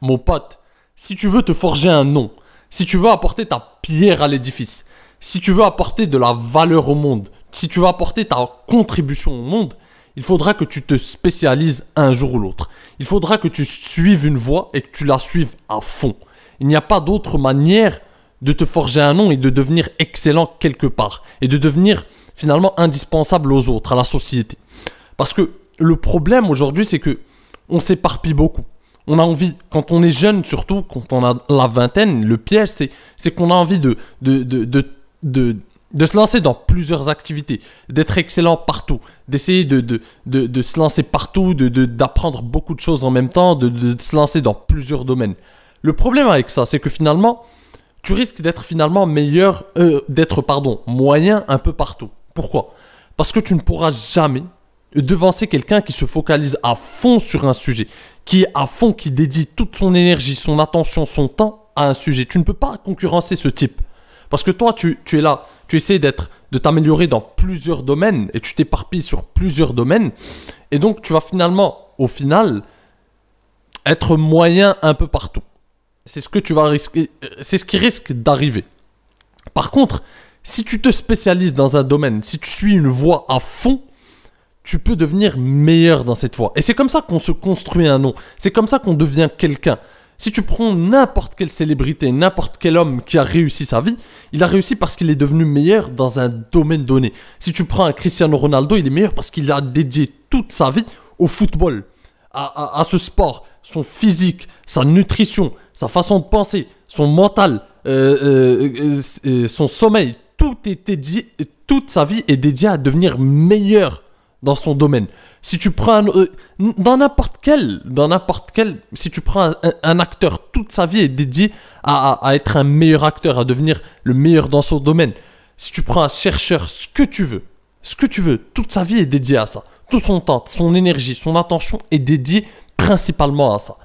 mon pote, si tu veux te forger un nom, si tu veux apporter ta pierre à l'édifice, si tu veux apporter de la valeur au monde, si tu veux apporter ta contribution au monde, il faudra que tu te spécialises un jour ou l'autre. Il faudra que tu suives une voie et que tu la suives à fond. Il n'y a pas d'autre manière de te forger un nom et de devenir excellent quelque part et de devenir finalement indispensable aux autres, à la société. Parce que le problème aujourd'hui, c'est que on s'éparpille beaucoup on a envie, quand on est jeune surtout, quand on a la vingtaine, le piège, c'est qu'on a envie de, de, se lancer dans plusieurs activités, d'être excellent partout, d'essayer de, de, se lancer partout, d'apprendre beaucoup de choses en même temps, de, se lancer dans plusieurs domaines. Le problème avec ça, c'est que finalement, tu risques d'être finalement meilleur, euh, d'être, pardon, moyen un peu partout. Pourquoi Parce que tu ne pourras jamais devancer quelqu'un qui se focalise à fond sur un sujet, qui est à fond, qui dédie toute son énergie, son attention, son temps à un sujet. Tu ne peux pas concurrencer ce type. Parce que toi, tu, es là, tu essaies d'être, de t'améliorer dans plusieurs domaines et tu t'éparpilles sur plusieurs domaines. Et donc, tu vas finalement, au final, être moyen un peu partout. C'est ce que tu vas risquer, euh, c'est ce qui risque d'arriver. Par contre, si tu te spécialises dans un domaine, si tu suis une voie à fond, tu peux devenir meilleur dans cette voie. Et c'est comme ça qu'on se construit un nom. C'est comme ça qu'on devient quelqu'un. Si tu prends n'importe quelle célébrité, n'importe quel homme qui a réussi sa vie, il a réussi parce qu'il est devenu meilleur dans un domaine donné. Si tu prends un Cristiano Ronaldo, il est meilleur parce qu'il a dédié toute sa vie au football, à, ce sport, son physique, sa nutrition, sa façon de penser, son mental, euh, euh, euh, son sommeil. Tout toute sa vie est dédiée à devenir meilleur dans son domaine. Si tu prends un, euh, dans n'importe quel, dans n'importe quel, si tu prends un, acteur, toute sa vie est dédiée à, être un meilleur acteur, à devenir le meilleur dans son domaine. Si tu prends un chercheur, ce que tu veux, ce que tu veux, toute sa vie est dédiée à ça. Tout son temps, son énergie, son attention est dédiée principalement à ça.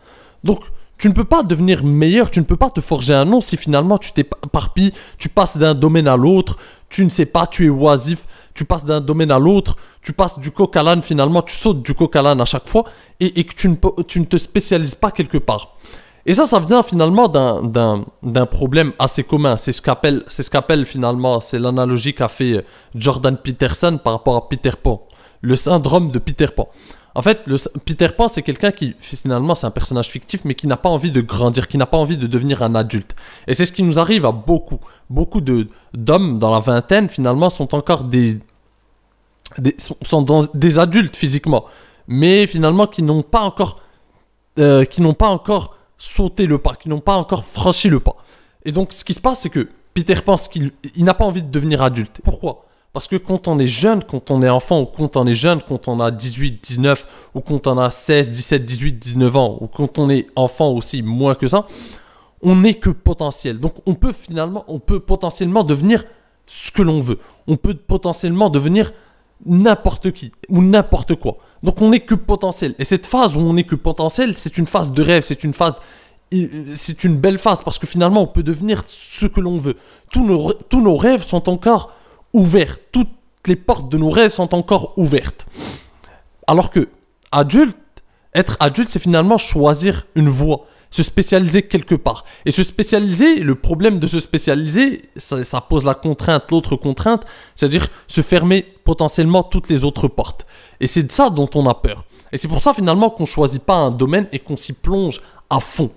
Donc, tu ne peux pas devenir meilleur, tu ne peux pas te forger un nom si finalement tu t'es t'éparpilles, tu passes d'un domaine à l'autre, tu ne sais pas, tu es oisif, tu passes d'un domaine à l'autre, tu passes du coq à l'âne finalement, tu sautes du coq à l'âne à chaque fois et, que tu ne, tu ne, te spécialises pas quelque part. Et ça, ça vient finalement d'un problème assez commun. C'est ce qu'appelle ce finalement, c'est l'analogie qu'a fait Jordan Peterson par rapport à Peter Pan, le syndrome de Peter Pan. En fait, Peter Pan, c'est quelqu'un qui, finalement, c'est un personnage fictif, mais qui n'a pas envie de grandir, qui n'a pas envie de devenir un adulte. Et c'est ce qui nous arrive à beaucoup. Beaucoup d'hommes dans la vingtaine, finalement, sont encore des, sont des adultes physiquement, mais finalement qui n'ont pas encore, euh, qui n'ont pas encore sauté le pas, qui n'ont pas encore franchi le pas. Et donc, ce qui se passe, c'est que Peter pense qu'il il, n'a pas envie de devenir adulte. Pourquoi parce que quand on est jeune, quand on est enfant, ou quand on est jeune, quand on a 18, 19, ou quand on a 16, 17, 18, 19 ans, ou quand on est enfant aussi, moins que ça, on n'est que potentiel. Donc on peut finalement, on peut potentiellement devenir ce que l'on veut. On peut potentiellement devenir n'importe qui ou n'importe quoi. Donc on n'est que potentiel. Et cette phase où on n'est que potentiel, c'est une phase de rêve, c'est une phase euh, c'est une belle phase parce que finalement on peut devenir ce que l'on veut. Tous nos, tous nos rêves sont encore ouvert. Toutes les portes de nos rêves sont encore ouvertes. Alors que, adulte, être adulte, c'est finalement choisir une voie, se spécialiser quelque part. Et se spécialiser, le problème de se spécialiser, ça, ça pose la contrainte, l'autre contrainte, c'est-à-dire se fermer potentiellement toutes les autres portes. Et c'est de ça dont on a peur. Et c'est pour ça finalement qu'on ne choisit pas un domaine et qu'on s'y plonge à fond.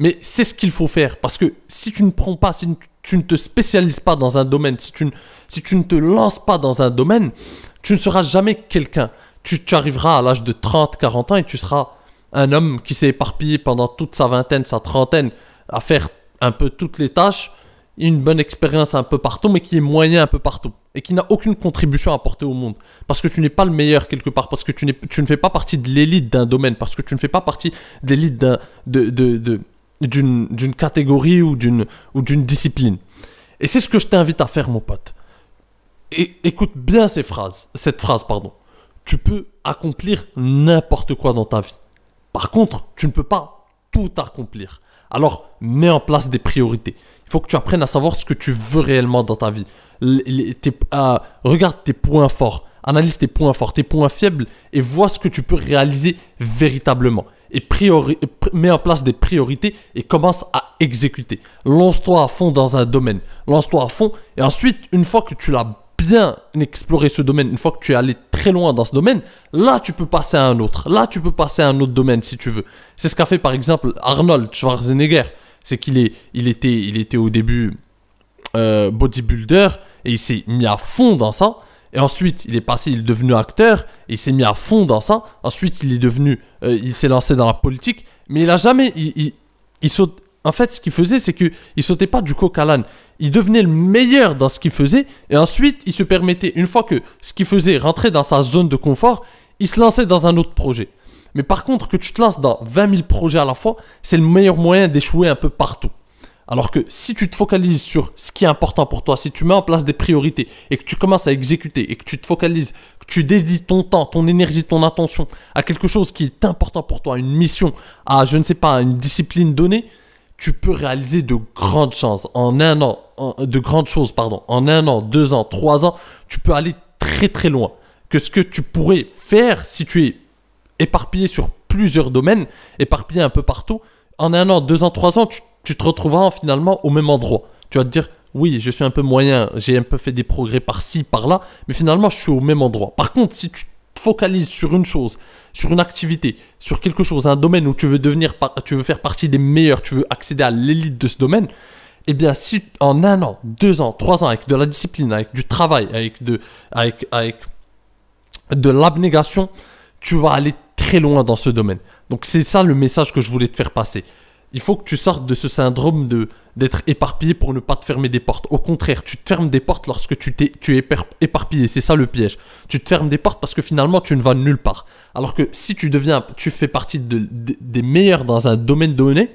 Mais c'est ce qu'il faut faire. Parce que si tu ne prends pas, si tu ne te spécialises pas dans un domaine, si tu ne, si tu ne te lances pas dans un domaine, tu ne seras jamais quelqu'un. Tu, arriveras à l'âge de 30, 40 ans et tu seras un homme qui s'est éparpillé pendant toute sa vingtaine, sa trentaine à faire un peu toutes les tâches, une bonne expérience un peu partout, mais qui est moyen un peu partout et qui n'a aucune contribution à apporter au monde. Parce que tu n'es pas le meilleur quelque part, parce que tu, tu ne fais pas partie de l'élite d'un domaine, parce que tu ne fais pas partie de l'élite d'un, de, d'une catégorie ou d'une discipline. Et c'est ce que je t'invite à faire, mon pote. Et écoute bien ces phrases, cette phrase, pardon. Tu peux accomplir n'importe quoi dans ta vie. Par contre, tu ne peux pas tout accomplir. Alors, mets en place des priorités. Il faut que tu apprennes à savoir ce que tu veux réellement dans ta vie. Euh, regarde tes points forts, analyse tes points forts, tes points faibles et vois ce que tu peux réaliser véritablement. Et priori Mets en place des priorités et commence à exécuter. Lance-toi à fond dans un domaine, lance-toi à fond, et ensuite, une fois que tu l'as bien exploré ce domaine, une fois que tu es allé très loin dans ce domaine, là tu peux passer à un autre, là tu peux passer à un autre domaine si tu veux. C'est ce qu'a fait par exemple Arnold Schwarzenegger, c'est qu'il est, il était, il était au début euh, bodybuilder et il s'est mis à fond dans ça. Et ensuite, il est passé, il est devenu acteur, et il s'est mis à fond dans ça. Ensuite, il est devenu, euh, il s'est lancé dans la politique mais il a jamais. Il, saute... En fait, ce qu'il faisait, c'est qu'il sautait pas du coq à l'âne. Il devenait le meilleur dans ce qu'il faisait, et ensuite, il se permettait, une fois que ce qu'il faisait rentrait dans sa zone de confort, il se lançait dans un autre projet. Mais par contre, que tu te lances dans 20 000 projets à la fois, c'est le meilleur moyen d'échouer un peu partout. Alors que si tu te focalises sur ce qui est important pour toi, si tu mets en place des priorités et que tu commences à exécuter et que tu te focalises tu dédies ton temps, ton énergie, ton attention à quelque chose qui est important pour toi, une mission, à je ne sais pas, une discipline donnée, tu peux réaliser de grandes en an, de grandes choses, pardon, en un an, deux ans, trois ans, tu peux aller très très loin que ce que tu pourrais faire si tu es éparpillé sur plusieurs domaines, éparpillé un peu partout. En un an, deux ans, trois ans, tu, tu te retrouveras finalement au même endroit. Tu vas te dire, oui, je suis un peu moyen, j'ai un peu fait des progrès par-ci, par-là, mais finalement, je suis au même endroit. Par contre, si tu te focalises sur une chose, sur une activité, sur quelque chose, un domaine où tu veux devenir, tu veux faire partie des meilleurs, tu veux accéder à l'élite de ce domaine, eh bien, si en un an, deux ans, trois ans, avec de la discipline, avec du travail, avec de, avec de l'abnégation, tu vas aller très loin dans ce domaine. Donc, c'est ça le message que je voulais te faire passer. Il faut que tu sortes de ce syndrome de d'être éparpillé pour ne pas te fermer des portes. Au contraire, tu te fermes des portes lorsque tu, t'es, tu es éparpillé. C'est ça le piège. Tu te fermes des portes parce que finalement tu ne vas nulle part. Alors que si tu deviens, tu fais partie des meilleurs dans un domaine donné,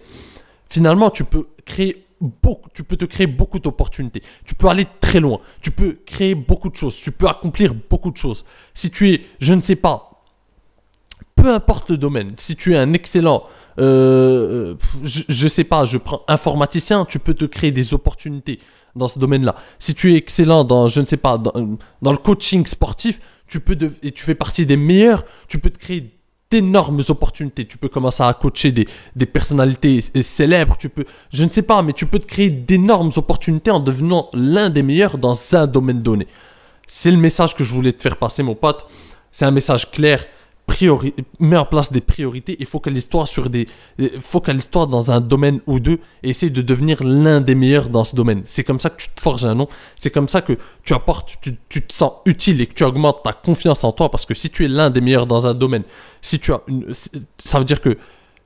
finalement tu peux créer beaucoup, tu peux te créer beaucoup d'opportunités. Tu peux aller très loin. Tu peux créer beaucoup de choses. Tu peux accomplir beaucoup de choses. Si tu es, je ne sais pas, peu importe le domaine, si tu es un excellent, euh, euh, je, sais pas, je prends informaticien, tu peux te créer des opportunités dans ce domaine-là. Si tu es excellent dans, je ne sais pas, dans, le coaching sportif, tu peux de, et tu fais partie des meilleurs, tu peux te créer d'énormes opportunités. Tu peux commencer à coacher des, des, personnalités célèbres, tu peux, je ne sais pas, mais tu peux te créer d'énormes opportunités en devenant l'un des meilleurs dans un domaine donné. C'est le message que je voulais te faire passer, mon pote. C'est un message clair priori met en place des priorités et focalise toi sur des l'histoire dans un domaine ou deux et essaye de devenir l'un des meilleurs dans ce domaine. C'est comme ça que tu te forges un nom, c'est comme ça que tu apportes tu, te sens utile et que tu augmentes ta confiance en toi parce que si tu es l'un des meilleurs dans un domaine, si tu as une ça veut dire que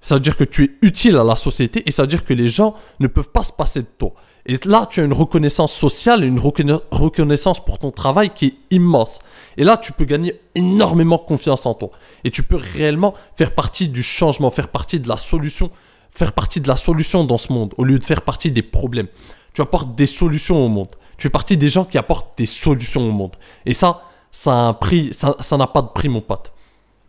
ça veut dire que tu es utile à la société et ça veut dire que les gens ne peuvent pas se passer de toi. Et là, tu as une reconnaissance sociale et une reconnaissance pour ton travail qui est immense. Et là, tu peux gagner énormément confiance en toi. Et tu peux réellement faire partie du changement, faire partie de la solution, faire partie de la solution dans ce monde au lieu de faire partie des problèmes. Tu apportes des solutions au monde. Tu es partie des gens qui apportent des solutions au monde. Et ça, ça a un prix, ça n'a pas de prix, mon pote.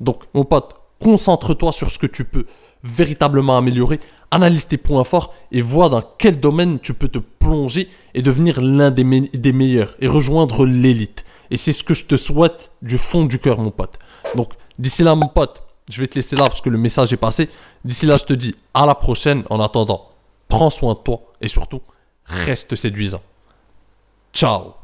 Donc, mon pote, concentre-toi sur ce que tu peux véritablement améliorer, analyse tes points forts et vois dans quel domaine tu peux te plonger et devenir l'un des, des, meilleurs et rejoindre l'élite. Et c'est ce que je te souhaite du fond du cœur, mon pote. Donc, d'ici là, mon pote, je vais te laisser là parce que le message est passé. D'ici là, je te dis à la prochaine. En attendant, prends soin de toi et surtout, reste séduisant. Ciao